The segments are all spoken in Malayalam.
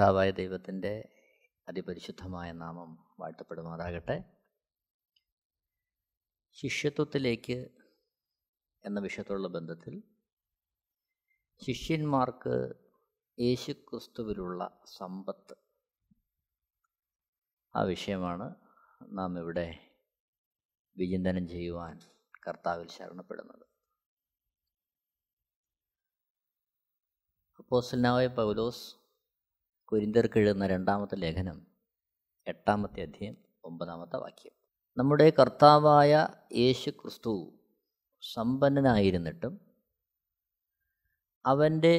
കർത്താവായ ദൈവത്തിൻ്റെ അതിപരിശുദ്ധമായ നാമം വാഴ്ത്തപ്പെടുമാറാകട്ടെ ശിഷ്യത്വത്തിലേക്ക് എന്ന വിഷയത്തോടുള്ള ബന്ധത്തിൽ ശിഷ്യന്മാർക്ക് യേശുക്രിസ്തുവിലുള്ള സമ്പത്ത് ആ വിഷയമാണ് നാം ഇവിടെ വിചിന്തനം ചെയ്യുവാൻ കർത്താവിൽ ശരണപ്പെടുന്നത് അപ്പോസ്റ്റലിനായ പൗലോസ് കുരിന്തർക്ക് എഴുതുന്ന രണ്ടാമത്തെ ലേഖനം എട്ടാമത്തെ അധ്യയം ഒമ്പതാമത്തെ വാക്യം നമ്മുടെ കർത്താവായ യേശു ക്രിസ്തു സമ്പന്നനായിരുന്നിട്ടും അവൻ്റെ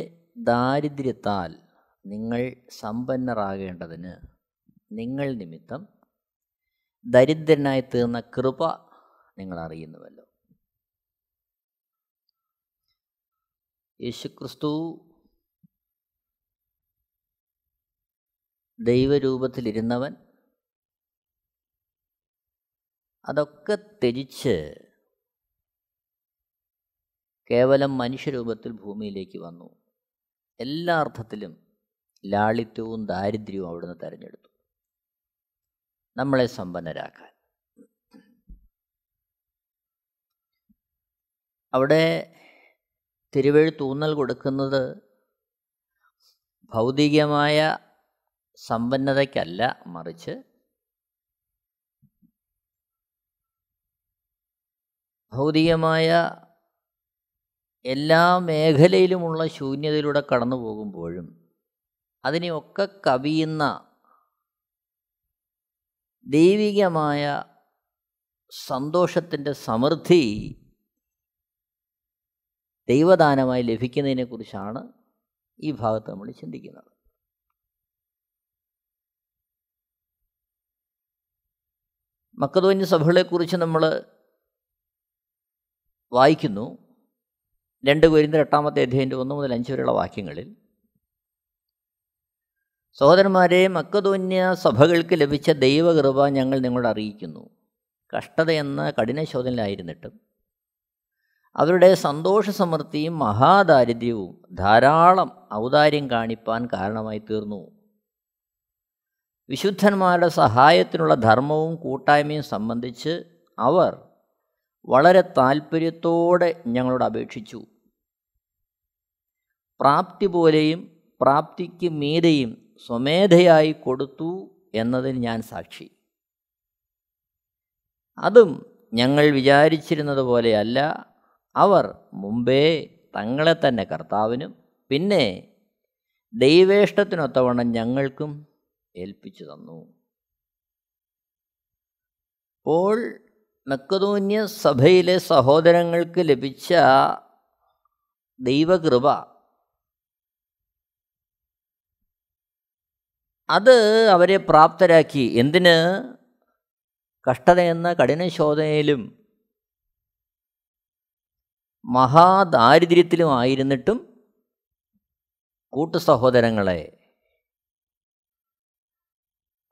ദാരിദ്ര്യത്താൽ നിങ്ങൾ സമ്പന്നരാകേണ്ടതിന് നിങ്ങൾ നിമിത്തം ദരിദ്രനായി തീർന്ന കൃപ നിങ്ങൾ അറിയുന്നുവല്ലോ യേശുക്രിസ്തു ദൈവരൂപത്തിലിരുന്നവൻ അതൊക്കെ ത്യജിച്ച് കേവലം മനുഷ്യരൂപത്തിൽ ഭൂമിയിലേക്ക് വന്നു എല്ലാ അർത്ഥത്തിലും ലാളിത്യവും ദാരിദ്ര്യവും അവിടുന്ന് തിരഞ്ഞെടുത്തു നമ്മളെ സമ്പന്നരാക്കാൻ അവിടെ തിരുവഴുത്തൂന്നൽ കൊടുക്കുന്നത് ഭൗതികമായ സമ്പന്നതയ്ക്കല്ല മറിച്ച് ഭൗതികമായ എല്ലാ മേഖലയിലുമുള്ള ശൂന്യതയിലൂടെ കടന്നു പോകുമ്പോഴും അതിനെയൊക്കെ കവിയുന്ന ദൈവികമായ സന്തോഷത്തിൻ്റെ സമൃദ്ധി ദൈവദാനമായി ലഭിക്കുന്നതിനെക്കുറിച്ചാണ് ഈ ഭാഗത്ത് നമ്മൾ ചിന്തിക്കുന്നത് മക്കതോന്യ സഭകളെക്കുറിച്ച് നമ്മൾ വായിക്കുന്നു രണ്ട് കുരിന്ത എട്ടാമത്തെ അധ്യയൻ്റെ ഒന്ന് മുതൽ അഞ്ച് വരെയുള്ള വാക്യങ്ങളിൽ സഹോദരന്മാരെ മക്കതോന്യ സഭകൾക്ക് ലഭിച്ച ദൈവകൃപ ഞങ്ങൾ നിങ്ങളോട് അറിയിക്കുന്നു കഷ്ടതയെന്ന കഠിനശോധനയിലായിരുന്നിട്ടും അവരുടെ സമൃദ്ധിയും മഹാദാരിദ്ര്യവും ധാരാളം ഔദാര്യം കാണിപ്പാൻ കാരണമായി തീർന്നു വിശുദ്ധന്മാരുടെ സഹായത്തിനുള്ള ധർമ്മവും കൂട്ടായ്മയും സംബന്ധിച്ച് അവർ വളരെ താല്പര്യത്തോടെ ഞങ്ങളോട് അപേക്ഷിച്ചു പ്രാപ്തി പോലെയും പ്രാപ്തിക്ക് മീതെയും സ്വമേധയായി കൊടുത്തു എന്നതിന് ഞാൻ സാക്ഷി അതും ഞങ്ങൾ വിചാരിച്ചിരുന്നത് പോലെയല്ല അവർ മുമ്പേ തങ്ങളെ തന്നെ കർത്താവിനും പിന്നെ ദൈവേഷ്ടത്തിനൊത്തവണ്ണം ഞങ്ങൾക്കും ഏൽപ്പിച്ചു തന്നു പോൾ നക്കതൂന്യ സഭയിലെ സഹോദരങ്ങൾക്ക് ലഭിച്ച ദൈവകൃപ അത് അവരെ പ്രാപ്തരാക്കി എന്തിന് കഷ്ടതയെന്ന കഠിനശോധനയിലും മഹാദാരിദ്ര്യത്തിലുമായിരുന്നിട്ടും കൂട്ടു സഹോദരങ്ങളെ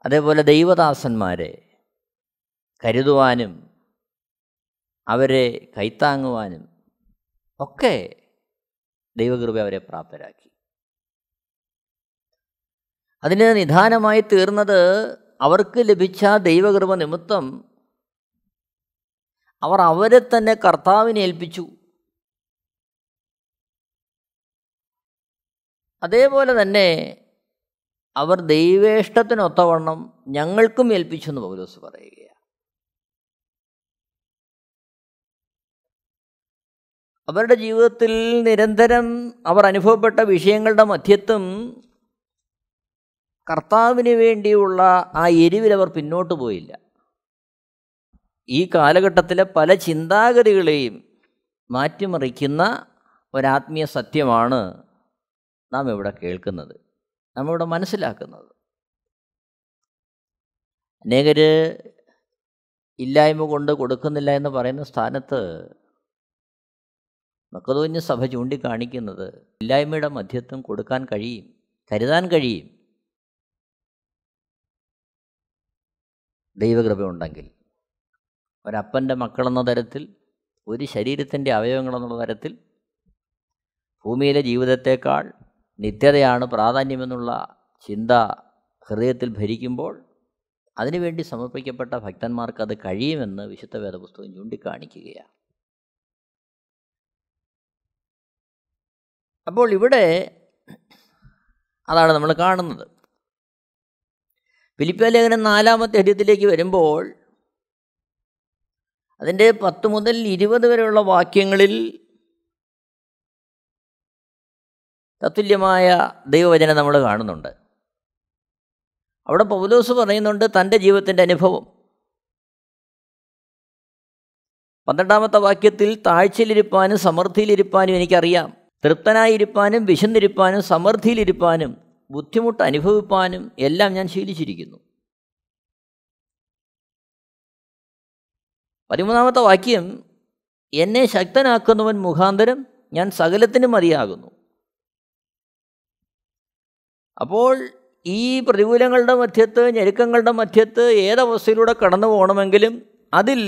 അതേപോലെ ദൈവദാസന്മാരെ കരുതുവാനും അവരെ കൈത്താങ്ങുവാനും ഒക്കെ ദൈവകൃപ അവരെ പ്രാപ്തരാക്കി അതിന് നിധാനമായി തീർന്നത് അവർക്ക് ലഭിച്ച ദൈവകൃപ നിമിത്തം അവർ അവരെ തന്നെ കർത്താവിനെ ഏൽപ്പിച്ചു അതേപോലെ തന്നെ അവർ ദൈവേഷ്ടത്തിനൊത്തവണ്ണം ഞങ്ങൾക്കും ഏൽപ്പിച്ചു എന്ന് പൗലോസ് പറയുകയാണ് അവരുടെ ജീവിതത്തിൽ നിരന്തരം അവർ അനുഭവപ്പെട്ട വിഷയങ്ങളുടെ മധ്യത്തും കർത്താവിന് വേണ്ടിയുള്ള ആ എരിവിൽ അവർ പിന്നോട്ട് പോയില്ല ഈ കാലഘട്ടത്തിലെ പല ചിന്താഗതികളെയും മാറ്റിമറിക്കുന്ന ഒരാത്മീയ സത്യമാണ് നാം ഇവിടെ കേൾക്കുന്നത് നമ്മളിവിടെ മനസ്സിലാക്കുന്നത് അനേകർ ഇല്ലായ്മ കൊണ്ട് കൊടുക്കുന്നില്ല എന്ന് പറയുന്ന സ്ഥാനത്ത് മക്കതോഞ്ഞ് സഭ ചൂണ്ടിക്കാണിക്കുന്നത് ഇല്ലായ്മയുടെ മധ്യത്വം കൊടുക്കാൻ കഴിയും കരുതാൻ കഴിയും ദൈവകൃപയുണ്ടെങ്കിൽ ഒരപ്പൻ്റെ മക്കളെന്ന തരത്തിൽ ഒരു ശരീരത്തിൻ്റെ അവയവങ്ങളെന്നുള്ള തരത്തിൽ ഭൂമിയിലെ ജീവിതത്തേക്കാൾ നിത്യതയാണ് പ്രാധാന്യമെന്നുള്ള ചിന്ത ഹൃദയത്തിൽ ഭരിക്കുമ്പോൾ അതിനുവേണ്ടി സമർപ്പിക്കപ്പെട്ട ഭക്തന്മാർക്ക് അത് കഴിയുമെന്ന് വിശുദ്ധ വേദപുസ്തകം ചൂണ്ടിക്കാണിക്കുകയാണ് അപ്പോൾ ഇവിടെ അതാണ് നമ്മൾ കാണുന്നത് ഫിലിപ്പിയ ലേഖനം നാലാമത്തെ ഹരിയത്തിലേക്ക് വരുമ്പോൾ അതിൻ്റെ പത്ത് മുതൽ ഇരുപത് വരെയുള്ള വാക്യങ്ങളിൽ തത്തുല്യമായ ദൈവവചനം നമ്മൾ കാണുന്നുണ്ട് അവിടെ പൗലോസ് പറയുന്നുണ്ട് തൻ്റെ ജീവിതത്തിൻ്റെ അനുഭവം പന്ത്രണ്ടാമത്തെ വാക്യത്തിൽ താഴ്ചയിലിരുപ്പാനും സമൃദ്ധിയിലിരുപ്പാനും എനിക്കറിയാം തൃപ്തനായിരുപ്പാനും വിശന്നിരുപ്പാനും സമൃദ്ധിയിലിരുപ്പാനും ബുദ്ധിമുട്ട് അനുഭവിപ്പാനും എല്ലാം ഞാൻ ശീലിച്ചിരിക്കുന്നു പതിമൂന്നാമത്തെ വാക്യം എന്നെ ശക്തനാക്കുന്നവൻ മുഖാന്തരം ഞാൻ സകലത്തിനും മതിയാകുന്നു അപ്പോൾ ഈ പ്രതികൂലങ്ങളുടെ മധ്യത്ത് ഞെരുക്കങ്ങളുടെ മധ്യത്ത് ഏതവസ്ഥയിലൂടെ കടന്നു പോകണമെങ്കിലും അതിൽ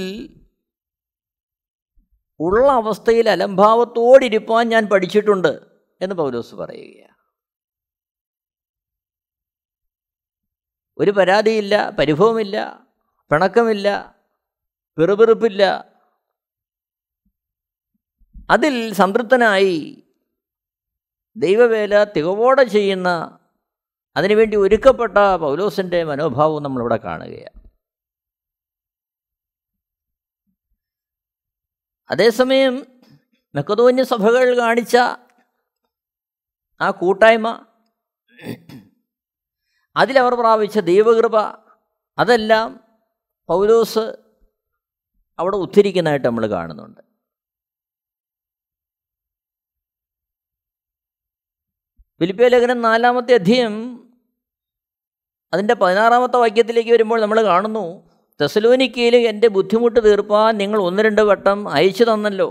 ഉള്ള അവസ്ഥയിൽ അലംഭാവത്തോടിരിപ്പാൻ ഞാൻ പഠിച്ചിട്ടുണ്ട് എന്ന് പൗലോസ് പറയുകയാണ് ഒരു പരാതിയില്ല പരിഭവമില്ല പിണക്കമില്ല പിറുപിറുപ്പില്ല അതിൽ സംതൃപ്തനായി ദൈവവേല തികവോടെ ചെയ്യുന്ന അതിനുവേണ്ടി ഒരുക്കപ്പെട്ട പൗലോസിൻ്റെ മനോഭാവവും നമ്മളിവിടെ കാണുകയാണ് അതേസമയം മെക്കതോന്യ സഭകൾ കാണിച്ച ആ കൂട്ടായ്മ അതിലവർ പ്രാപിച്ച ദൈവകൃപ അതെല്ലാം പൗലോസ് അവിടെ ഉദ്ധരിക്കുന്നതായിട്ട് നമ്മൾ കാണുന്നുണ്ട് ഫിലിപ്പിയ ലേഖനം നാലാമത്തെ അധ്യയം അതിൻ്റെ പതിനാറാമത്തെ വാക്യത്തിലേക്ക് വരുമ്പോൾ നമ്മൾ കാണുന്നു തെസലോനിക്കയിൽ എൻ്റെ ബുദ്ധിമുട്ട് തീർപ്പാൻ നിങ്ങൾ ഒന്ന് രണ്ട് വട്ടം അയച്ചു തന്നല്ലോ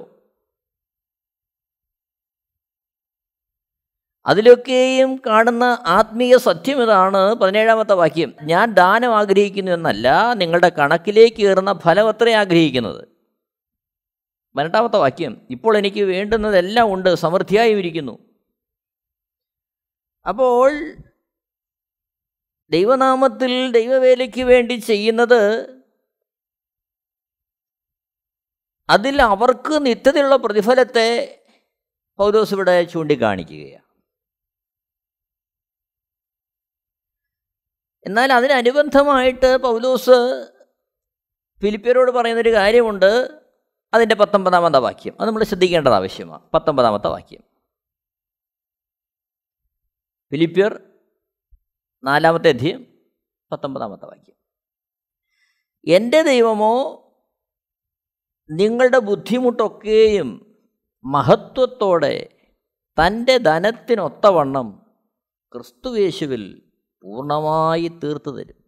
അതിലൊക്കെയും കാണുന്ന ആത്മീയ സത്യം ഇതാണ് പതിനേഴാമത്തെ വാക്യം ഞാൻ ദാനം ആഗ്രഹിക്കുന്നു എന്നല്ല നിങ്ങളുടെ കണക്കിലേക്ക് കയറുന്ന ഫലം അത്രയും ആഗ്രഹിക്കുന്നത് പതിനെട്ടാമത്തെ വാക്യം ഇപ്പോൾ എനിക്ക് വേണ്ടുന്നതെല്ലാം ഉണ്ട് സമൃദ്ധിയായി ഇരിക്കുന്നു അപ്പോൾ ദൈവനാമത്തിൽ ദൈവവേലയ്ക്ക് വേണ്ടി ചെയ്യുന്നത് അതിൽ അവർക്ക് നിത്യതയുള്ള പ്രതിഫലത്തെ പൗലോസ് ഇവിടെ ചൂണ്ടിക്കാണിക്കുകയാണ് എന്നാൽ അതിനനുബന്ധമായിട്ട് പൗലോസ് ഫിലിപ്പിയരോട് പറയുന്നൊരു കാര്യമുണ്ട് അതിൻ്റെ പത്തൊമ്പതാമത്തെ വാക്യം അത് നമ്മൾ ശ്രദ്ധിക്കേണ്ടത് ആവശ്യമാണ് പത്തൊമ്പതാമത്തെ വാക്യം ഫിലിപ്പിയർ നാലാമത്തെ അധ്യയം പത്തൊമ്പതാമത്തെ വാക്യം എൻ്റെ ദൈവമോ നിങ്ങളുടെ ബുദ്ധിമുട്ടൊക്കെയും മഹത്വത്തോടെ തൻ്റെ ധനത്തിനൊത്തവണ്ണം ക്രിസ്തുവേശുവിൽ പൂർണ്ണമായി തീർത്തു തരും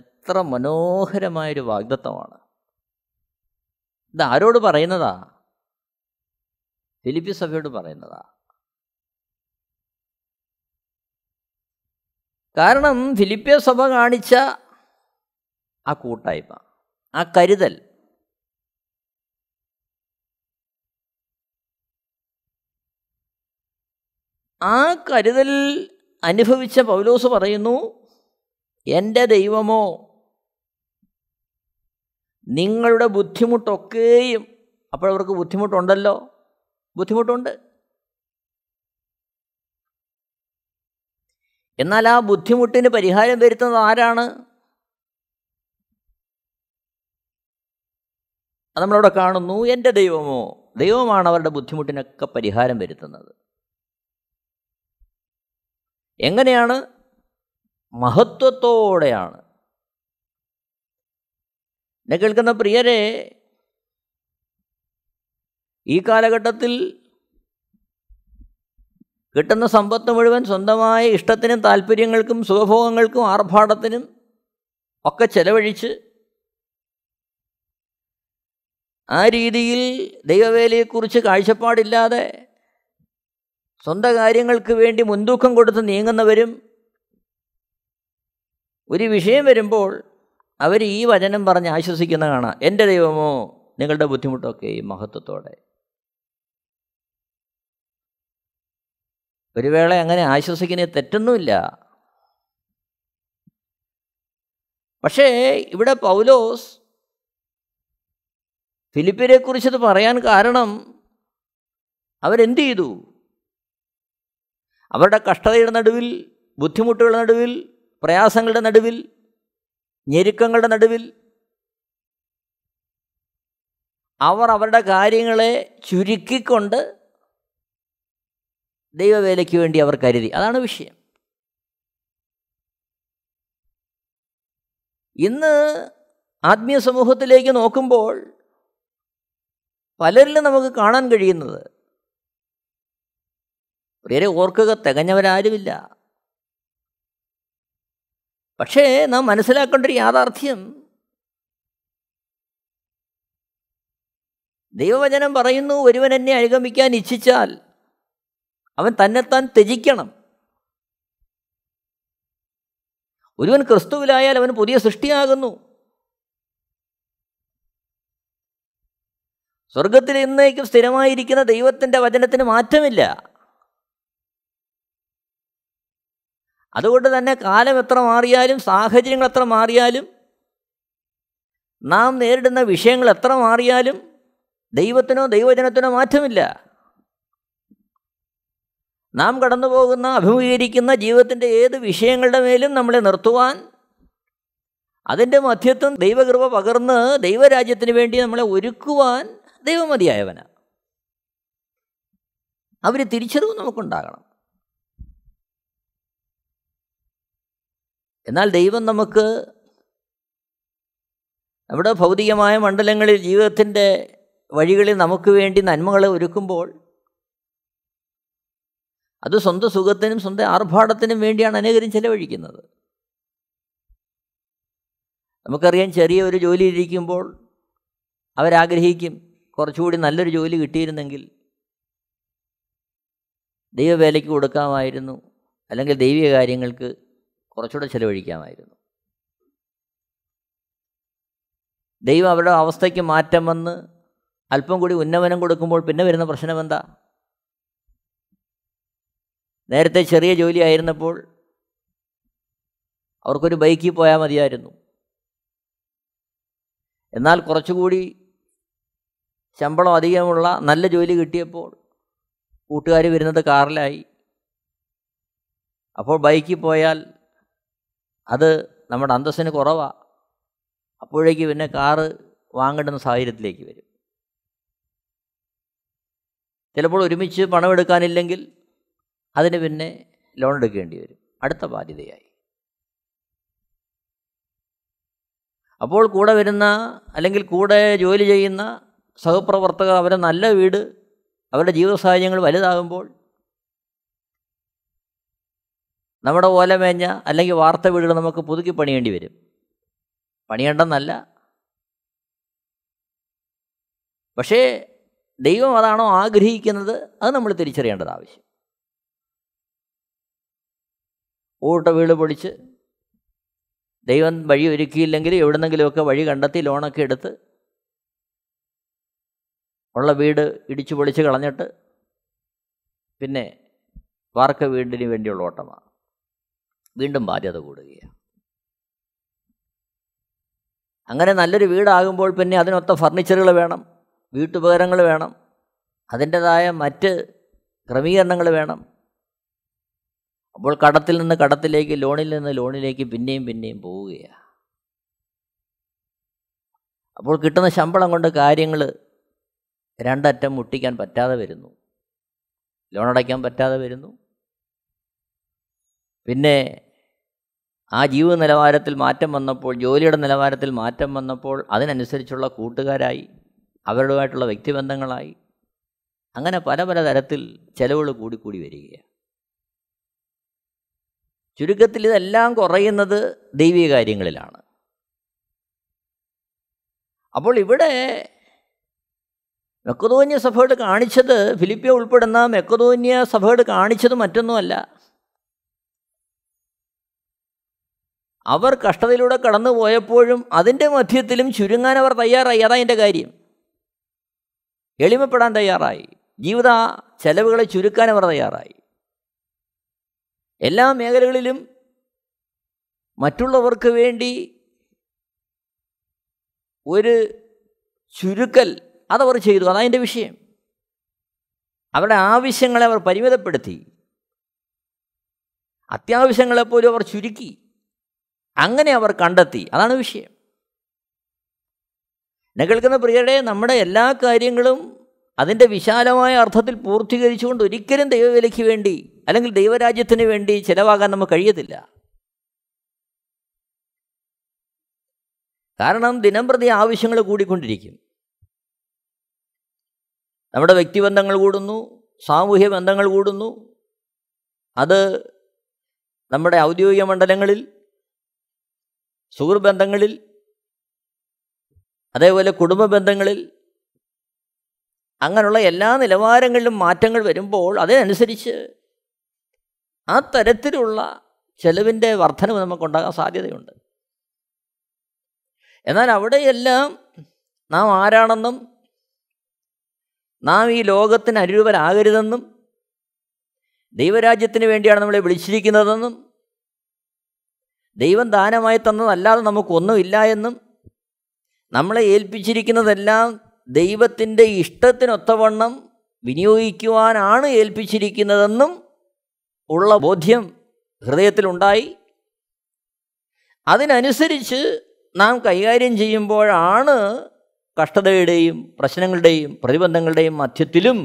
എത്ര മനോഹരമായൊരു വാഗ്ദത്വമാണ് ഇത് ആരോട് പറയുന്നതാ ഫിലിപ്പി സഭയോട് പറയുന്നതാ കാരണം ഫിലിപ്പിയ സഭ കാണിച്ച ആ കൂട്ടായ്മ ആ കരുതൽ ആ കരുതൽ അനുഭവിച്ച പൗലോസ് പറയുന്നു എൻ്റെ ദൈവമോ നിങ്ങളുടെ ബുദ്ധിമുട്ടൊക്കെയും അപ്പോഴവർക്ക് ബുദ്ധിമുട്ടുണ്ടല്ലോ ബുദ്ധിമുട്ടുണ്ട് എന്നാൽ ആ ബുദ്ധിമുട്ടിന് പരിഹാരം വരുത്തുന്നത് ആരാണ് അത് നമ്മളവിടെ കാണുന്നു എൻ്റെ ദൈവമോ ദൈവമാണ് അവരുടെ ബുദ്ധിമുട്ടിനൊക്കെ പരിഹാരം വരുത്തുന്നത് എങ്ങനെയാണ് മഹത്വത്തോടെയാണ് എന്നെ കേൾക്കുന്ന പ്രിയരെ ഈ കാലഘട്ടത്തിൽ കിട്ടുന്ന സമ്പത്ത് മുഴുവൻ സ്വന്തമായ ഇഷ്ടത്തിനും താല്പര്യങ്ങൾക്കും സുഖഭോഗങ്ങൾക്കും ആർഭാടത്തിനും ഒക്കെ ചെലവഴിച്ച് ആ രീതിയിൽ ദൈവവേലയെക്കുറിച്ച് കാഴ്ചപ്പാടില്ലാതെ സ്വന്തം കാര്യങ്ങൾക്ക് വേണ്ടി മുൻതൂക്കം കൊടുത്ത് നീങ്ങുന്നവരും ഒരു വിഷയം വരുമ്പോൾ അവർ ഈ വചനം പറഞ്ഞ് ആശ്വസിക്കുന്ന കാണാം എൻ്റെ ദൈവമോ നിങ്ങളുടെ ബുദ്ധിമുട്ടൊക്കെ ഈ മഹത്വത്തോടെ ഒരു വേള അങ്ങനെ ആശ്വസിക്കുന്ന തെറ്റൊന്നുമില്ല പക്ഷേ ഇവിടെ പൗലോസ് ഫിലിപ്പിനെ കുറിച്ചത് പറയാൻ കാരണം അവരെന്ത് ചെയ്തു അവരുടെ കഷ്ടതയുടെ നടുവിൽ ബുദ്ധിമുട്ടുകളുടെ നടുവിൽ പ്രയാസങ്ങളുടെ നടുവിൽ ഞെരുക്കങ്ങളുടെ നടുവിൽ അവർ അവരുടെ കാര്യങ്ങളെ ചുരുക്കിക്കൊണ്ട് ദൈവവേലയ്ക്ക് വേണ്ടി അവർ കരുതി അതാണ് വിഷയം ഇന്ന് ആത്മീയ സമൂഹത്തിലേക്ക് നോക്കുമ്പോൾ പലരിലും നമുക്ക് കാണാൻ കഴിയുന്നത് പ്രിയരെ ഓർക്കുക തികഞ്ഞവരാരുമില്ല പക്ഷേ നാം മനസ്സിലാക്കേണ്ട ഒരു യാഥാർത്ഥ്യം ദൈവവചനം പറയുന്നു ഒരുവൻ എന്നെ അനുഗമിക്കാൻ ഇച്ഛിച്ചാൽ അവൻ തന്നെത്താൻ ത്യജിക്കണം ഒരുവൻ ക്രിസ്തുവിലായാൽ അവൻ പുതിയ സൃഷ്ടിയാകുന്നു സ്വർഗത്തിൽ എന്നേക്കും സ്ഥിരമായിരിക്കുന്ന ദൈവത്തിൻ്റെ വചനത്തിന് മാറ്റമില്ല അതുകൊണ്ട് തന്നെ കാലം എത്ര മാറിയാലും സാഹചര്യങ്ങൾ എത്ര മാറിയാലും നാം നേരിടുന്ന വിഷയങ്ങൾ എത്ര മാറിയാലും ദൈവത്തിനോ ദൈവജനത്തിനോ മാറ്റമില്ല നാം കടന്നു പോകുന്ന അഭിമുഖീകരിക്കുന്ന ജീവിതത്തിൻ്റെ ഏത് വിഷയങ്ങളുടെ മേലും നമ്മളെ നിർത്തുവാൻ അതിൻ്റെ മധ്യത്വം ദൈവകൃപ പകർന്ന് ദൈവരാജ്യത്തിന് വേണ്ടി നമ്മളെ ഒരുക്കുവാൻ ദൈവമതിയായവനാണ് അവർ തിരിച്ചറിവ് നമുക്കുണ്ടാകണം എന്നാൽ ദൈവം നമുക്ക് നമ്മുടെ ഭൗതികമായ മണ്ഡലങ്ങളിൽ ജീവിതത്തിൻ്റെ വഴികളിൽ നമുക്ക് വേണ്ടി നന്മകളെ ഒരുക്കുമ്പോൾ അത് സ്വന്തം സുഖത്തിനും സ്വന്തം ആർഭാടത്തിനും വേണ്ടിയാണ് അനേകരും ചെലവഴിക്കുന്നത് നമുക്കറിയാം ചെറിയ ഒരു ജോലി ഇരിക്കുമ്പോൾ അവരാഗ്രഹിക്കും കുറച്ചുകൂടി നല്ലൊരു ജോലി കിട്ടിയിരുന്നെങ്കിൽ ദൈവവേലയ്ക്ക് കൊടുക്കാമായിരുന്നു അല്ലെങ്കിൽ ദൈവിക കാര്യങ്ങൾക്ക് കുറച്ചുകൂടെ ചെലവഴിക്കാമായിരുന്നു ദൈവം അവരുടെ അവസ്ഥയ്ക്ക് മാറ്റം വന്ന് അല്പം കൂടി ഉന്നമനം കൊടുക്കുമ്പോൾ പിന്നെ വരുന്ന പ്രശ്നമെന്താ നേരത്തെ ചെറിയ ജോലിയായിരുന്നപ്പോൾ അവർക്കൊരു ബൈക്കിൽ പോയാൽ മതിയായിരുന്നു എന്നാൽ കുറച്ചുകൂടി ശമ്പളം അധികമുള്ള നല്ല ജോലി കിട്ടിയപ്പോൾ കൂട്ടുകാർ വരുന്നത് കാറിലായി അപ്പോൾ ബൈക്കിൽ പോയാൽ അത് നമ്മുടെ അന്തസ്സിന് കുറവാണ് അപ്പോഴേക്ക് പിന്നെ കാറ് വാങ്ങേണ്ടുന്ന സാഹചര്യത്തിലേക്ക് വരും ചിലപ്പോൾ ഒരുമിച്ച് പണമെടുക്കാനില്ലെങ്കിൽ അതിന് പിന്നെ ലോൺ എടുക്കേണ്ടി വരും അടുത്ത ബാധ്യതയായി അപ്പോൾ കൂടെ വരുന്ന അല്ലെങ്കിൽ കൂടെ ജോലി ചെയ്യുന്ന സഹപ്രവർത്തകർ അവരെ നല്ല വീട് അവരുടെ ജീവിത സാഹചര്യങ്ങൾ വലുതാകുമ്പോൾ നമ്മുടെ ഓലമേഞ്ഞ അല്ലെങ്കിൽ വാർത്ത വീടുകൾ നമുക്ക് പുതുക്കി പണിയേണ്ടി വരും പണിയേണ്ടെന്നല്ല പക്ഷേ ദൈവം അതാണോ ആഗ്രഹിക്കുന്നത് അത് നമ്മൾ തിരിച്ചറിയേണ്ടത് ആവശ്യം ഊട്ട വീട് പൊടിച്ച് ദൈവം വഴി ഒരുക്കിയില്ലെങ്കിൽ എവിടെന്നെങ്കിലുമൊക്കെ വഴി കണ്ടെത്തി ലോണൊക്കെ എടുത്ത് ഉള്ള വീട് ഇടിച്ചു പൊളിച്ച് കളഞ്ഞിട്ട് പിന്നെ വാർക്ക വീടിന് വേണ്ടിയുള്ള ഓട്ടമാണ് വീണ്ടും ബാധ്യത കൂടുകയാണ് അങ്ങനെ നല്ലൊരു വീടാകുമ്പോൾ പിന്നെ അതിനൊത്ത ഫർണിച്ചറുകൾ വേണം വീട്ടുപകരണങ്ങൾ വേണം അതിൻ്റെതായ മറ്റ് ക്രമീകരണങ്ങൾ വേണം അപ്പോൾ കടത്തിൽ നിന്ന് കടത്തിലേക്ക് ലോണിൽ നിന്ന് ലോണിലേക്ക് പിന്നെയും പിന്നെയും പോവുകയാണ് അപ്പോൾ കിട്ടുന്ന ശമ്പളം കൊണ്ട് കാര്യങ്ങൾ രണ്ടറ്റം മുട്ടിക്കാൻ പറ്റാതെ വരുന്നു ലോൺ അടയ്ക്കാൻ പറ്റാതെ വരുന്നു പിന്നെ ആ ജീവിത നിലവാരത്തിൽ മാറ്റം വന്നപ്പോൾ ജോലിയുടെ നിലവാരത്തിൽ മാറ്റം വന്നപ്പോൾ അതിനനുസരിച്ചുള്ള കൂട്ടുകാരായി അവരുമായിട്ടുള്ള വ്യക്തിബന്ധങ്ങളായി അങ്ങനെ പല പല തരത്തിൽ ചിലവുകൾ കൂടിക്കൂടി വരികയാണ് ചുരുക്കത്തിൽ ഇതെല്ലാം കുറയുന്നത് ദൈവിക കാര്യങ്ങളിലാണ് അപ്പോൾ ഇവിടെ മെക്കതോന്യ സഭകൾ കാണിച്ചത് ഫിലിപ്പിയ ഉൾപ്പെടുന്ന മെക്കതോന്യ സഭകൾ കാണിച്ചത് മറ്റൊന്നുമല്ല അവർ കഷ്ടതയിലൂടെ കടന്നു പോയപ്പോഴും അതിൻ്റെ മധ്യത്തിലും ചുരുങ്ങാൻ അവർ തയ്യാറായി അതാ എൻ്റെ കാര്യം എളിമപ്പെടാൻ തയ്യാറായി ജീവിത ചെലവുകളെ ചുരുക്കാൻ അവർ തയ്യാറായി എല്ലാ മേഖലകളിലും മറ്റുള്ളവർക്ക് വേണ്ടി ഒരു ചുരുക്കൽ അതവർ ചെയ്തു എൻ്റെ വിഷയം അവരുടെ ആവശ്യങ്ങളെ അവർ പരിമിതപ്പെടുത്തി അത്യാവശ്യങ്ങളെപ്പോലും അവർ ചുരുക്കി അങ്ങനെ അവർ കണ്ടെത്തി അതാണ് വിഷയം എന്നെ കേൾക്കുന്ന പ്രിയരെ നമ്മുടെ എല്ലാ കാര്യങ്ങളും അതിൻ്റെ വിശാലമായ അർത്ഥത്തിൽ പൂർത്തീകരിച്ചുകൊണ്ട് ഒരിക്കലും ദൈവവിലയ്ക്ക് വേണ്ടി അല്ലെങ്കിൽ ദൈവരാജ്യത്തിന് വേണ്ടി ചിലവാകാൻ നമുക്ക് കഴിയത്തില്ല കാരണം ദിനംപ്രതി ആവശ്യങ്ങൾ കൂടിക്കൊണ്ടിരിക്കും നമ്മുടെ വ്യക്തിബന്ധങ്ങൾ കൂടുന്നു സാമൂഹ്യ ബന്ധങ്ങൾ കൂടുന്നു അത് നമ്മുടെ ഔദ്യോഗിക മണ്ഡലങ്ങളിൽ സുഹൃബന്ധങ്ങളിൽ അതേപോലെ കുടുംബ ബന്ധങ്ങളിൽ അങ്ങനെയുള്ള എല്ലാ നിലവാരങ്ങളിലും മാറ്റങ്ങൾ വരുമ്പോൾ അതിനനുസരിച്ച് ആ തരത്തിലുള്ള ചെലവിൻ്റെ വർധനവ് നമുക്കുണ്ടാകാൻ സാധ്യതയുണ്ട് എന്നാൽ അവിടെയെല്ലാം നാം ആരാണെന്നും നാം ഈ ലോകത്തിന് അനുരൂപരാകരുതെന്നും ദൈവരാജ്യത്തിന് വേണ്ടിയാണ് നമ്മളെ വിളിച്ചിരിക്കുന്നതെന്നും ദൈവം ദാനമായി തന്നതല്ലാതെ നമുക്കൊന്നുമില്ല എന്നും നമ്മളെ ഏൽപ്പിച്ചിരിക്കുന്നതെല്ലാം ദൈവത്തിൻ്റെ ഇഷ്ടത്തിനൊത്തവണ്ണം വിനിയോഗിക്കുവാനാണ് ഏൽപ്പിച്ചിരിക്കുന്നതെന്നും ഉള്ള ബോധ്യം ഹൃദയത്തിലുണ്ടായി അതിനനുസരിച്ച് നാം കൈകാര്യം ചെയ്യുമ്പോഴാണ് കഷ്ടതയുടെയും പ്രശ്നങ്ങളുടെയും പ്രതിബന്ധങ്ങളുടെയും മധ്യത്തിലും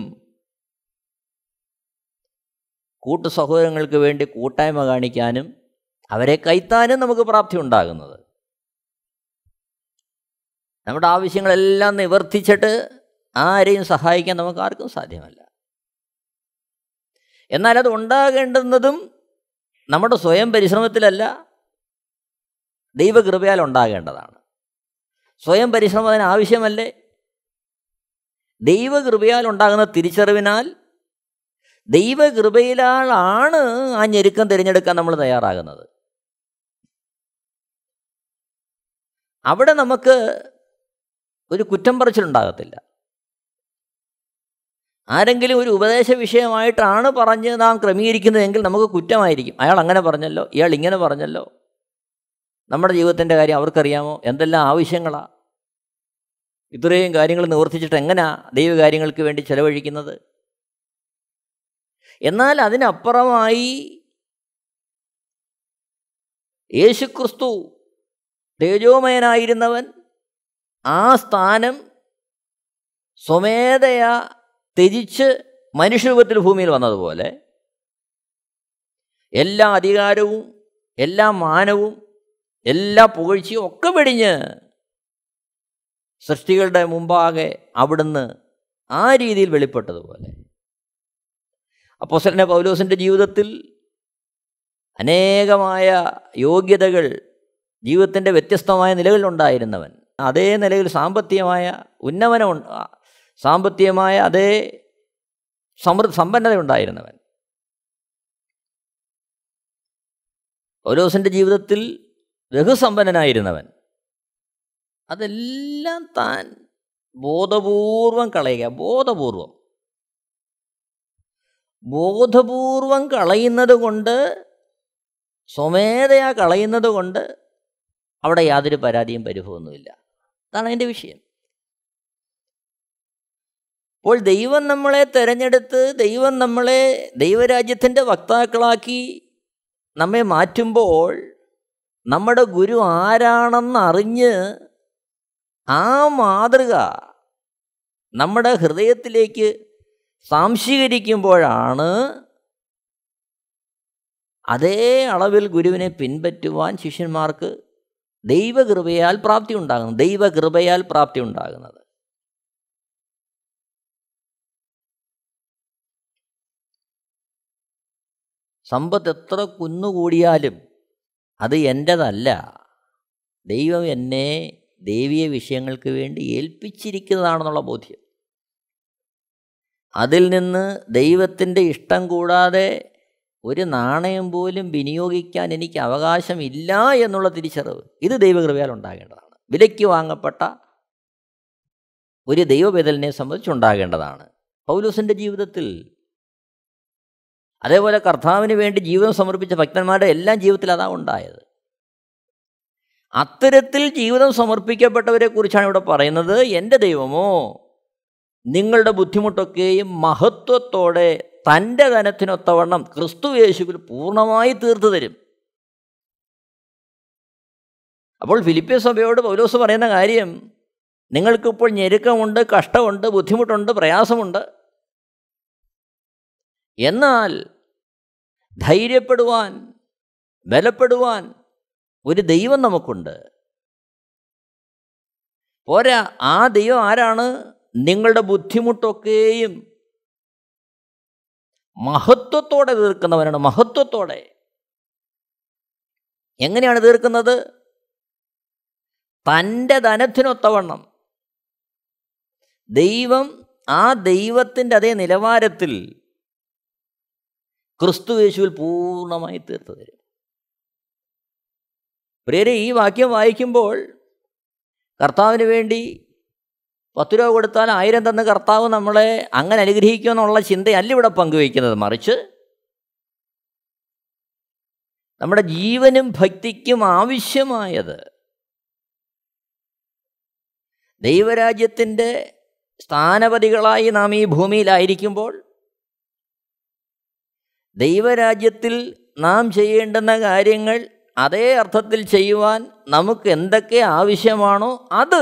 കൂട്ടു സഹോദരങ്ങൾക്ക് വേണ്ടി കൂട്ടായ്മ കാണിക്കാനും അവരെ കൈത്താനും നമുക്ക് പ്രാപ്തി ഉണ്ടാകുന്നത് നമ്മുടെ ആവശ്യങ്ങളെല്ലാം നിവർത്തിച്ചിട്ട് ആരെയും സഹായിക്കാൻ നമുക്ക് ആർക്കും സാധ്യമല്ല എന്നാൽ അത് ഉണ്ടാകേണ്ടുന്നതും നമ്മുടെ സ്വയം പരിശ്രമത്തിലല്ല ദൈവകൃപയാൽ ഉണ്ടാകേണ്ടതാണ് സ്വയം പരിശ്രമം അതിന് ആവശ്യമല്ലേ ദൈവകൃപയാൽ ഉണ്ടാകുന്ന തിരിച്ചറിവിനാൽ ദൈവകൃപയിലാണ് ആ ഞെരുക്കം തിരഞ്ഞെടുക്കാൻ നമ്മൾ തയ്യാറാകുന്നത് അവിടെ നമുക്ക് ഒരു കുറ്റം പറച്ചിലുണ്ടാകത്തില്ല ആരെങ്കിലും ഒരു ഉപദേശ വിഷയമായിട്ടാണ് പറഞ്ഞ് നാം ക്രമീകരിക്കുന്നതെങ്കിൽ നമുക്ക് കുറ്റമായിരിക്കും അയാൾ അങ്ങനെ പറഞ്ഞല്ലോ ഇയാൾ ഇങ്ങനെ പറഞ്ഞല്ലോ നമ്മുടെ ജീവിതത്തിൻ്റെ കാര്യം അവർക്കറിയാമോ എന്തെല്ലാം ആവശ്യങ്ങളാണ് ഇത്രയും കാര്യങ്ങൾ നിവർത്തിച്ചിട്ട് എങ്ങനെയാ ദൈവകാര്യങ്ങൾക്ക് വേണ്ടി ചെലവഴിക്കുന്നത് എന്നാൽ അതിനപ്പുറമായി യേശുക്രിസ്തു തേജോമയനായിരുന്നവൻ ആ സ്ഥാനം സ്വമേധയാ ത്യജിച്ച് മനുഷ്യരൂപത്തിൽ ഭൂമിയിൽ വന്നതുപോലെ എല്ലാ അധികാരവും എല്ലാ മാനവും എല്ലാ പുകഴ്ചയും ഒക്കെ വെടിഞ്ഞ് സൃഷ്ടികളുടെ മുമ്പാകെ അവിടുന്ന് ആ രീതിയിൽ വെളിപ്പെട്ടതുപോലെ അപ്പോസലിൻ്റെ പൗലോസിൻ്റെ ജീവിതത്തിൽ അനേകമായ യോഗ്യതകൾ ജീവിതത്തിൻ്റെ വ്യത്യസ്തമായ നിലകളിലുണ്ടായിരുന്നവൻ അതേ നിലയിൽ സാമ്പത്തികമായ ഉന്നമനം സാമ്പത്തികമായ അതേ സമൃ സമ്പന്നത ഉണ്ടായിരുന്നവൻ ഓരോസിൻ്റെ ജീവിതത്തിൽ ബഹുസമ്പന്നനായിരുന്നവൻ അതെല്ലാം താൻ ബോധപൂർവം കളയുക ബോധപൂർവം ബോധപൂർവം കളയുന്നത് കൊണ്ട് സ്വമേധയാ കളയുന്നത് കൊണ്ട് അവിടെ യാതൊരു പരാതിയും പരിഭവമൊന്നുമില്ല അതാണ് അതിൻ്റെ വിഷയം അപ്പോൾ ദൈവം നമ്മളെ തിരഞ്ഞെടുത്ത് ദൈവം നമ്മളെ ദൈവരാജ്യത്തിൻ്റെ വക്താക്കളാക്കി നമ്മെ മാറ്റുമ്പോൾ നമ്മുടെ ഗുരു ആരാണെന്നറിഞ്ഞ് ആ മാതൃക നമ്മുടെ ഹൃദയത്തിലേക്ക് സാംശീകരിക്കുമ്പോഴാണ് അതേ അളവിൽ ഗുരുവിനെ പിൻപറ്റുവാൻ ശിഷ്യന്മാർക്ക് ദൈവകൃപയാൽ പ്രാപ്തി ഉണ്ടാകുന്നത് ദൈവകൃപയാൽ പ്രാപ്തി ഉണ്ടാകുന്നത് സമ്പത്ത് എത്ര കുന്നുകൂടിയാലും അത് എൻ്റെതല്ല ദൈവം എന്നെ ദൈവീയ വിഷയങ്ങൾക്ക് വേണ്ടി ഏൽപ്പിച്ചിരിക്കുന്നതാണെന്നുള്ള ബോധ്യം അതിൽ നിന്ന് ദൈവത്തിൻ്റെ ഇഷ്ടം കൂടാതെ ഒരു നാണയം പോലും വിനിയോഗിക്കാൻ എനിക്ക് അവകാശമില്ല എന്നുള്ള തിരിച്ചറിവ് ഇത് ദൈവകൃപയാൽ ഉണ്ടാകേണ്ടതാണ് വിലയ്ക്ക് വാങ്ങപ്പെട്ട ഒരു ദൈവവേദലിനെ സംബന്ധിച്ചുണ്ടാകേണ്ടതാണ് പൗലൂസിൻ്റെ ജീവിതത്തിൽ അതേപോലെ കർത്താവിന് വേണ്ടി ജീവിതം സമർപ്പിച്ച ഭക്തന്മാരുടെ എല്ലാം ജീവിതത്തിൽ അതാ ഉണ്ടായത് അത്തരത്തിൽ ജീവിതം സമർപ്പിക്കപ്പെട്ടവരെ കുറിച്ചാണ് ഇവിടെ പറയുന്നത് എൻ്റെ ദൈവമോ നിങ്ങളുടെ ബുദ്ധിമുട്ടൊക്കെയും മഹത്വത്തോടെ തൻ്റെ ധനത്തിനൊത്തവണ്ണം ക്രിസ്തു യേശുവിൽ പൂർണ്ണമായി തീർത്തു തരും അപ്പോൾ ഫിലിപ്പിയ സഭയോട് പൗലോസ് പറയുന്ന കാര്യം നിങ്ങൾക്കിപ്പോൾ ഞെരുക്കമുണ്ട് കഷ്ടമുണ്ട് ബുദ്ധിമുട്ടുണ്ട് പ്രയാസമുണ്ട് എന്നാൽ ധൈര്യപ്പെടുവാൻ ബലപ്പെടുവാൻ ഒരു ദൈവം നമുക്കുണ്ട് പോരാ ആ ദൈവം ആരാണ് നിങ്ങളുടെ ബുദ്ധിമുട്ടൊക്കെയും മഹത്വത്തോടെ തീർക്കുന്നവനാണ് മഹത്വത്തോടെ എങ്ങനെയാണ് തീർക്കുന്നത് തൻ്റെ ധനത്തിനൊത്തവണ്ണം ദൈവം ആ ദൈവത്തിൻ്റെ അതേ നിലവാരത്തിൽ ക്രിസ്തു യേശുവിൽ പൂർണ്ണമായി തീർത്തു തരും പ്രിയരെ ഈ വാക്യം വായിക്കുമ്പോൾ കർത്താവിന് വേണ്ടി പത്ത് രൂപ കൊടുത്താൽ ആയിരം തന്ന് കർത്താവ് നമ്മളെ അങ്ങനെ അനുഗ്രഹിക്കുമെന്നുള്ള ചിന്തയല്ല ഇവിടെ പങ്കുവയ്ക്കുന്നത് മറിച്ച് നമ്മുടെ ജീവനും ഭക്തിക്കും ആവശ്യമായത് ദൈവരാജ്യത്തിൻ്റെ സ്ഥാനപതികളായി നാം ഈ ഭൂമിയിലായിരിക്കുമ്പോൾ ദൈവരാജ്യത്തിൽ നാം ചെയ്യേണ്ടുന്ന കാര്യങ്ങൾ അതേ അർത്ഥത്തിൽ ചെയ്യുവാൻ നമുക്ക് എന്തൊക്കെ ആവശ്യമാണോ അത്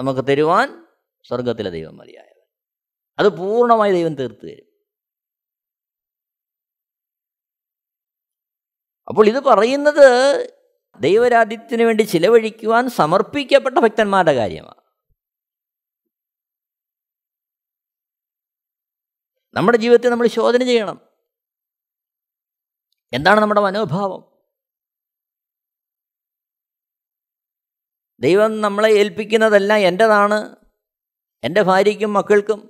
നമുക്ക് തരുവാൻ സ്വർഗത്തിലെ ദൈവം മതിയായവൻ അത് പൂർണ്ണമായി ദൈവം തീർത്തു തരും അപ്പോൾ ഇത് പറയുന്നത് ദൈവരാജ്യത്തിന് വേണ്ടി ചിലവഴിക്കുവാൻ സമർപ്പിക്കപ്പെട്ട ഭക്തന്മാരുടെ കാര്യമാണ് നമ്മുടെ ജീവിതത്തെ നമ്മൾ ശോധന ചെയ്യണം എന്താണ് നമ്മുടെ മനോഭാവം ദൈവം നമ്മളെ ഏൽപ്പിക്കുന്നതല്ല എൻ്റെതാണ് എൻ്റെ ഭാര്യയ്ക്കും മക്കൾക്കും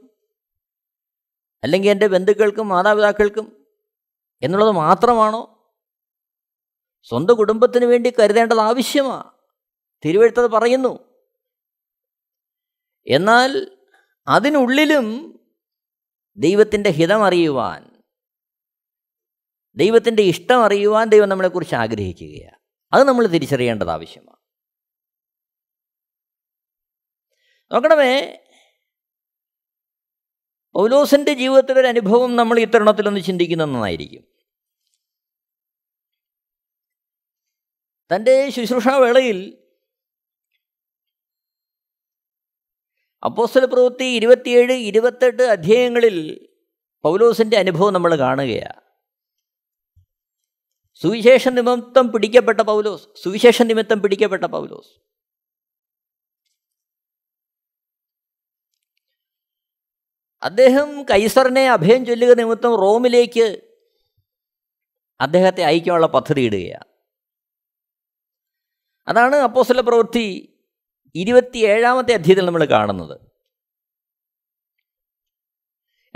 അല്ലെങ്കിൽ എൻ്റെ ബന്ധുക്കൾക്കും മാതാപിതാക്കൾക്കും എന്നുള്ളത് മാത്രമാണോ സ്വന്തം കുടുംബത്തിന് വേണ്ടി കരുതേണ്ടത് ആവശ്യമാണ് തിരുവഴുത്തത് പറയുന്നു എന്നാൽ അതിനുള്ളിലും ദൈവത്തിൻ്റെ ഹിതം അറിയുവാൻ ദൈവത്തിൻ്റെ ഇഷ്ടം അറിയുവാൻ ദൈവം നമ്മളെക്കുറിച്ച് ആഗ്രഹിക്കുകയാണ് അത് നമ്മൾ തിരിച്ചറിയേണ്ടത് ആവശ്യമാണ് നോക്കണമേ പൗലോസിൻ്റെ ഒരു അനുഭവം നമ്മൾ ഈ തരുണത്തിലൊന്ന് ചിന്തിക്കുന്ന ഒന്നായിരിക്കും തൻ്റെ ശുശ്രൂഷാവേളയിൽ അപ്പോസ്റ്റൽ പ്രവൃത്തി ഇരുപത്തിയേഴ് ഇരുപത്തെട്ട് അധ്യായങ്ങളിൽ പൗലോസിൻ്റെ അനുഭവം നമ്മൾ കാണുകയാണ് സുവിശേഷ നിമിത്തം പിടിക്കപ്പെട്ട പൗലോസ് സുവിശേഷ നിമിത്തം പിടിക്കപ്പെട്ട പൗലോസ് അദ്ദേഹം കൈസറിനെ അഭയം ചൊല്ലുക നിമിത്തം റോമിലേക്ക് അദ്ദേഹത്തെ അയക്കാനുള്ള പദ്ധതി ഇടുകയാണ് അതാണ് അപ്പോസല പ്രവൃത്തി ഇരുപത്തിയേഴാമത്തെ അധ്യയത്തിൽ നമ്മൾ കാണുന്നത്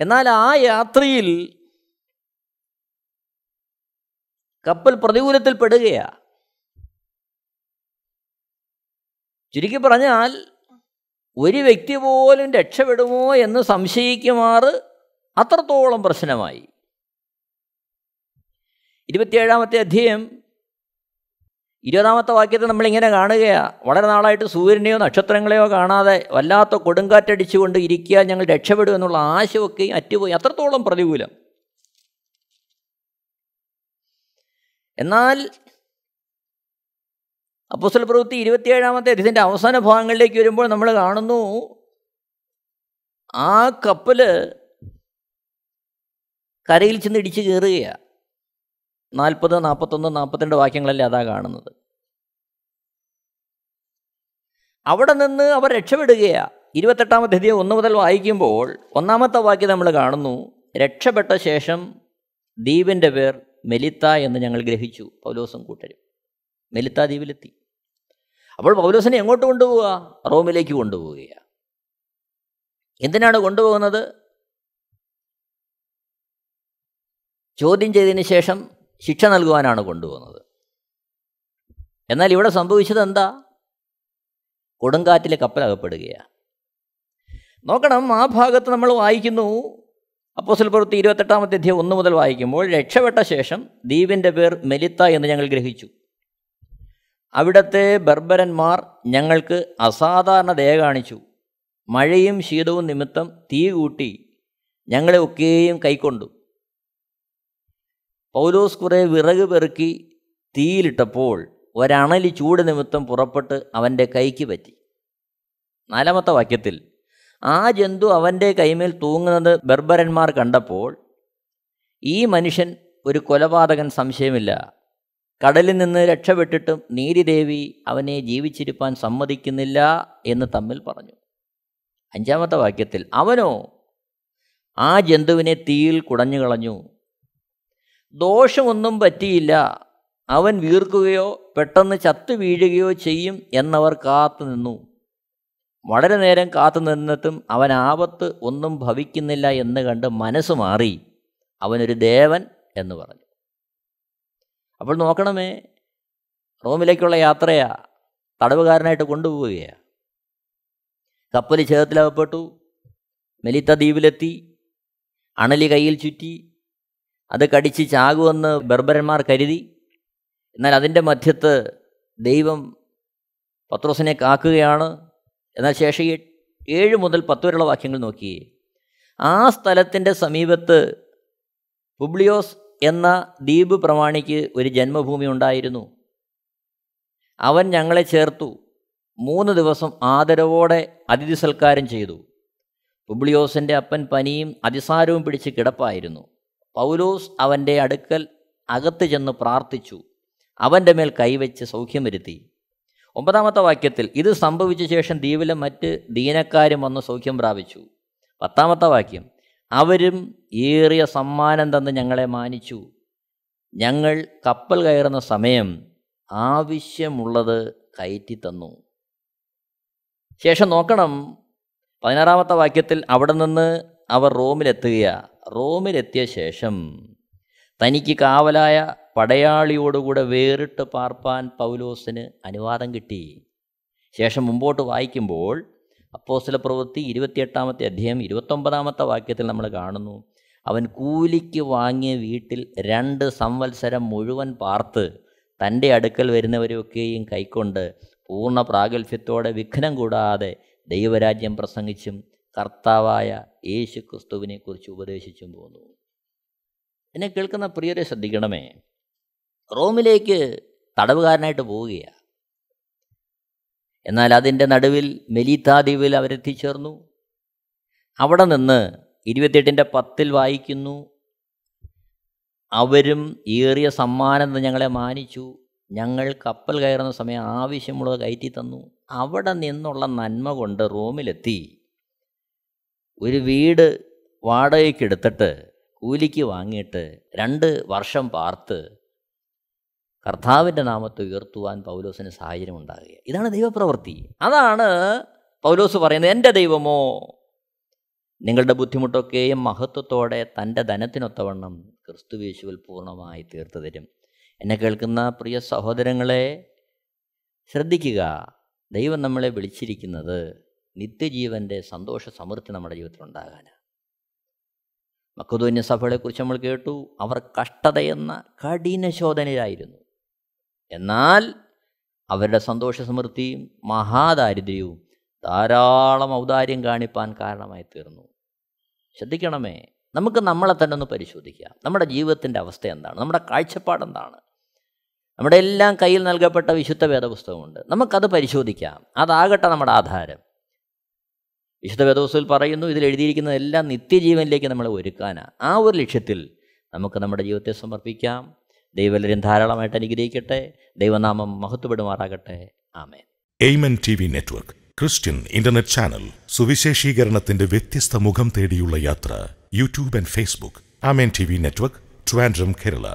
എന്നാൽ ആ യാത്രയിൽ കപ്പൽ പ്രതികൂലത്തിൽ ചുരുക്കി പറഞ്ഞാൽ ഒരു വ്യക്തി പോലും രക്ഷപ്പെടുമോ എന്ന് സംശയിക്കുമാറ് അത്രത്തോളം പ്രശ്നമായി ഇരുപത്തിയേഴാമത്തെ അധ്യയം ഇരുപതാമത്തെ വാക്യത്തിൽ നമ്മളിങ്ങനെ കാണുകയാണ് വളരെ നാളായിട്ട് സൂര്യനെയോ നക്ഷത്രങ്ങളെയോ കാണാതെ വല്ലാത്ത കൊടുങ്കാറ്റടിച്ചുകൊണ്ട് ഇരിക്കുക ഞങ്ങൾ രക്ഷപ്പെടും എന്നുള്ള ആശയമൊക്കെ അറ്റുപോയി അത്രത്തോളം പ്രതികൂലം എന്നാൽ അപ്പോസ്റ്റൽ പ്രവൃത്തി ഇരുപത്തിയേഴാമത്തെ ഇതിൻ്റെ അവസാന ഭാഗങ്ങളിലേക്ക് വരുമ്പോൾ നമ്മൾ കാണുന്നു ആ കപ്പൽ കരയിൽ ചെന്ന് ഇടിച്ച് കയറുകയാണ് നാൽപ്പത് നാൽപ്പത്തൊന്ന് നാൽപ്പത്തിരണ്ട് വാക്യങ്ങളല്ലേ അതാ കാണുന്നത് അവിടെ നിന്ന് അവർ രക്ഷപ്പെടുകയാണ് ഇരുപത്തെട്ടാമത്തെ അധ്യയം ഒന്ന് മുതൽ വായിക്കുമ്പോൾ ഒന്നാമത്തെ വാക്യം നമ്മൾ കാണുന്നു രക്ഷപ്പെട്ട ശേഷം ദ്വീപിൻ്റെ പേർ മെലിത്ത എന്ന് ഞങ്ങൾ ഗ്രഹിച്ചു പൗലോസും കൂട്ടരും മെലിത്താ ദ്വീപിലെത്തി അപ്പോൾ പൗലോസിനെ എങ്ങോട്ട് കൊണ്ടുപോവുക റോമിലേക്ക് കൊണ്ടുപോവുകയാണ് എന്തിനാണ് കൊണ്ടുപോകുന്നത് ചോദ്യം ചെയ്തതിന് ശേഷം ശിക്ഷ നൽകുവാനാണ് കൊണ്ടുപോകുന്നത് എന്നാൽ ഇവിടെ സംഭവിച്ചത് എന്താ കൊടുങ്കാറ്റിലെ കപ്പലകപ്പെടുകയാണ് നോക്കണം ആ ഭാഗത്ത് നമ്മൾ വായിക്കുന്നു അപ്പോസൽ പ്രവൃത്തി ഇരുപത്തെട്ടാമത്തെ അധ്യയം ഒന്ന് മുതൽ വായിക്കുമ്പോൾ രക്ഷപ്പെട്ട ശേഷം ദ്വീപിൻ്റെ പേർ മെലിത്ത എന്ന് ഞങ്ങൾ ഗ്രഹിച്ചു അവിടത്തെ ബർബരന്മാർ ഞങ്ങൾക്ക് അസാധാരണ ദയ കാണിച്ചു മഴയും ശീതവും നിമിത്തം തീ കൂട്ടി ഞങ്ങളെ ഒക്കെയും കൈക്കൊണ്ടു പൗലോസ് കുറേ വിറക് പെറുക്കി തീയിലിട്ടപ്പോൾ ഒരണലി ചൂട് നിമിത്തം പുറപ്പെട്ട് അവൻ്റെ കൈക്ക് പറ്റി നാലാമത്തെ വാക്യത്തിൽ ആ ജന്തു അവൻ്റെ കൈമേൽ തൂങ്ങുന്നത് ബർബരന്മാർ കണ്ടപ്പോൾ ഈ മനുഷ്യൻ ഒരു കൊലപാതകൻ സംശയമില്ല കടലിൽ നിന്ന് രക്ഷപ്പെട്ടിട്ടും നീരിദേവി അവനെ ജീവിച്ചിരിപ്പാൻ സമ്മതിക്കുന്നില്ല എന്ന് തമ്മിൽ പറഞ്ഞു അഞ്ചാമത്തെ വാക്യത്തിൽ അവനോ ആ ജന്തുവിനെ തീയിൽ കുടഞ്ഞു കളഞ്ഞു ദോഷമൊന്നും പറ്റിയില്ല അവൻ വീർക്കുകയോ പെട്ടെന്ന് ചത്തു വീഴുകയോ ചെയ്യും എന്നവർ കാത്തു നിന്നു വളരെ നേരം കാത്തു നിന്നിട്ടും അവൻ ആപത്ത് ഒന്നും ഭവിക്കുന്നില്ല എന്ന് കണ്ട് മനസ്സ് മാറി അവനൊരു ദേവൻ എന്ന് പറഞ്ഞു അപ്പോൾ നോക്കണമേ റോമിലേക്കുള്ള യാത്രയാ തടവുകാരനായിട്ട് കൊണ്ടുപോവുകയാണ് കപ്പൽ ഛേദത്തിലകപ്പെട്ടു മെലിത്ത ദ്വീപിലെത്തി അണലി കയ്യിൽ ചുറ്റി അത് കടിച്ച് ചാകുവെന്ന് ബർബരന്മാർ കരുതി എന്നാൽ അതിൻ്റെ മധ്യത്ത് ദൈവം പത്രോസിനെ കാക്കുകയാണ് എന്നാൽ ശേഷം ഏഴ് മുതൽ പത്ത് വരെയുള്ള വാക്യങ്ങൾ നോക്കിയേ ആ സ്ഥലത്തിൻ്റെ സമീപത്ത് പുബ്ലിയോസ് എന്ന ദ്വീപ് പ്രമാണിക്ക് ഒരു ജന്മഭൂമി ഉണ്ടായിരുന്നു അവൻ ഞങ്ങളെ ചേർത്തു മൂന്ന് ദിവസം ആദരവോടെ അതിഥി സൽക്കാരം ചെയ്തു പുബ്ലിയോസിൻ്റെ അപ്പൻ പനിയും അതിസാരവും പിടിച്ച് കിടപ്പായിരുന്നു പൗലോസ് അവൻ്റെ അടുക്കൽ അകത്ത് ചെന്ന് പ്രാർത്ഥിച്ചു അവൻ്റെ മേൽ കൈവച്ച് സൗഖ്യം വരുത്തി ഒമ്പതാമത്തെ വാക്യത്തിൽ ഇത് സംഭവിച്ച ശേഷം ദ്വീപിലെ മറ്റ് ദീനക്കാരും വന്ന് സൗഖ്യം പ്രാപിച്ചു പത്താമത്തെ വാക്യം അവരും ഏറിയ സമ്മാനം തന്ന് ഞങ്ങളെ മാനിച്ചു ഞങ്ങൾ കപ്പൽ കയറുന്ന സമയം ആവശ്യമുള്ളത് കയറ്റി തന്നു ശേഷം നോക്കണം പതിനാറാമത്തെ വാക്യത്തിൽ അവിടെ നിന്ന് അവർ റോമിലെത്തുകയാണ് റോമിലെത്തിയ ശേഷം തനിക്ക് കാവലായ പടയാളിയോടുകൂടെ വേറിട്ട് പാർപ്പാൻ പൗലോസിന് അനുവാദം കിട്ടി ശേഷം മുമ്പോട്ട് വായിക്കുമ്പോൾ അപ്പോസ്തല പ്രവൃത്തി ഇരുപത്തിയെട്ടാമത്തെ അധ്യായം ഇരുപത്തൊമ്പതാമത്തെ വാക്യത്തിൽ നമ്മൾ കാണുന്നു അവൻ കൂലിക്ക് വാങ്ങിയ വീട്ടിൽ രണ്ട് സംവത്സരം മുഴുവൻ പാർത്ത് തൻ്റെ അടുക്കൽ വരുന്നവരെയൊക്കെയും കൈക്കൊണ്ട് പൂർണ്ണ പ്രാഗൽഭ്യത്തോടെ വിഘ്നം കൂടാതെ ദൈവരാജ്യം പ്രസംഗിച്ചും കർത്താവായ യേശു ക്രിസ്തുവിനെക്കുറിച്ച് ഉപദേശിച്ചും പോന്നു എന്നെ കേൾക്കുന്ന പ്രിയരെ ശ്രദ്ധിക്കണമേ റോമിലേക്ക് തടവുകാരനായിട്ട് പോവുകയാണ് എന്നാൽ അതിൻ്റെ നടുവിൽ ദ്വീപിൽ അവരെത്തിച്ചേർന്നു അവിടെ നിന്ന് ഇരുപത്തിയെട്ടിൻ്റെ പത്തിൽ വായിക്കുന്നു അവരും ഏറിയ സമ്മാനം ഞങ്ങളെ മാനിച്ചു ഞങ്ങൾ കപ്പൽ കയറുന്ന സമയം ആവശ്യമുള്ളത് കയറ്റി തന്നു അവിടെ നിന്നുള്ള നന്മ കൊണ്ട് റോമിലെത്തി ഒരു വീട് വാടകയ്ക്കെടുത്തിട്ട് കൂലിക്ക് വാങ്ങിയിട്ട് രണ്ട് വർഷം പാർത്ത് കർത്താവിൻ്റെ നാമത്തെ ഉയർത്തുവാൻ പൗലോസിന് സാഹചര്യം ഉണ്ടാകുക ഇതാണ് ദൈവപ്രവൃത്തി അതാണ് പൗലോസ് പറയുന്നത് എൻ്റെ ദൈവമോ നിങ്ങളുടെ ബുദ്ധിമുട്ടൊക്കെയും മഹത്വത്തോടെ തൻ്റെ ധനത്തിനൊത്തവണ്ണം ക്രിസ്തുവേശുവിൽ പൂർണ്ണമായി തീർത്തു തരും എന്നെ കേൾക്കുന്ന പ്രിയ സഹോദരങ്ങളെ ശ്രദ്ധിക്കുക ദൈവം നമ്മളെ വിളിച്ചിരിക്കുന്നത് നിത്യജീവൻ്റെ സന്തോഷ സമൃദ്ധി നമ്മുടെ ജീവിതത്തിൽ ഉണ്ടാകാനാണ് മക്കുതോന്യ സഭകളെക്കുറിച്ച് നമ്മൾ കേട്ടു അവർ കഷ്ടതയെന്ന കഠിന ശോധനയിലായിരുന്നു എന്നാൽ അവരുടെ സന്തോഷ സമൃദ്ധിയും മഹാദാരിദ്ര്യവും ധാരാളം ഔദാര്യം കാണിപ്പാൻ കാരണമായി തീർന്നു ശ്രദ്ധിക്കണമേ നമുക്ക് നമ്മളെ തന്നെ ഒന്ന് പരിശോധിക്കാം നമ്മുടെ ജീവിതത്തിൻ്റെ അവസ്ഥ എന്താണ് നമ്മുടെ കാഴ്ചപ്പാട് എന്താണ് നമ്മുടെ എല്ലാം കയ്യിൽ നൽകപ്പെട്ട വിശുദ്ധ വേദപുസ്തകമുണ്ട് നമുക്കത് പരിശോധിക്കാം അതാകട്ടെ നമ്മുടെ ആധാരം വിശുദ്ധ വേദപുസ്തകത്തിൽ പറയുന്നു ഇതിൽ എഴുതിയിരിക്കുന്ന എല്ലാം നിത്യജീവനിലേക്ക് നമ്മളെ ഒരുക്കാനാണ് ആ ഒരു ലക്ഷ്യത്തിൽ നമുക്ക് നമ്മുടെ ജീവിതത്തെ സമർപ്പിക്കാം ദൈവലരും ധാരാളമായിട്ട് അനുഗ്രഹിക്കട്ടെ ദൈവനാമം മഹത്വപ്പെടുമാറാകട്ടെ ആമേ Amen T V network Christian internet channel സുവിശേഷീകരണത്തിന്റെ വ്യത്യസ്ത മുഖം തേടിയുള്ള യാത്ര YouTube and Facebook Amen T V network Trivandrum Kerala